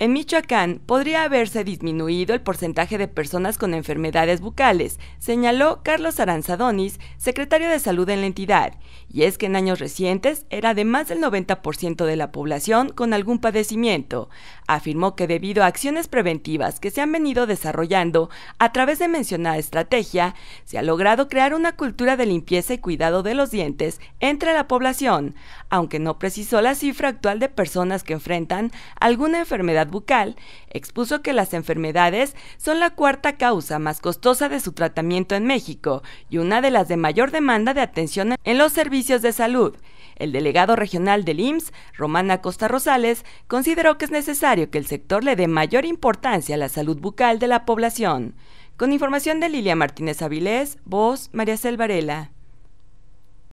En Michoacán podría haberse disminuido el porcentaje de personas con enfermedades bucales, señaló Carlos Aranzadonis, secretario de salud en la entidad, y es que en años recientes era de más del 90% de la población con algún padecimiento. Afirmó que debido a acciones preventivas que se han venido desarrollando a través de mencionada estrategia, se ha logrado crear una cultura de limpieza y cuidado de los dientes entre la población, aunque no precisó la cifra actual de personas que enfrentan alguna enfermedad bucal, expuso que las enfermedades son la cuarta causa más costosa de su tratamiento en México y una de las de mayor demanda de atención en los servicios de salud. El delegado regional del IMSS, Romana Costa Rosales, consideró que es necesario que el sector le dé mayor importancia a la salud bucal de la población. Con información de Lilia Martínez Avilés, voz María Selvarela.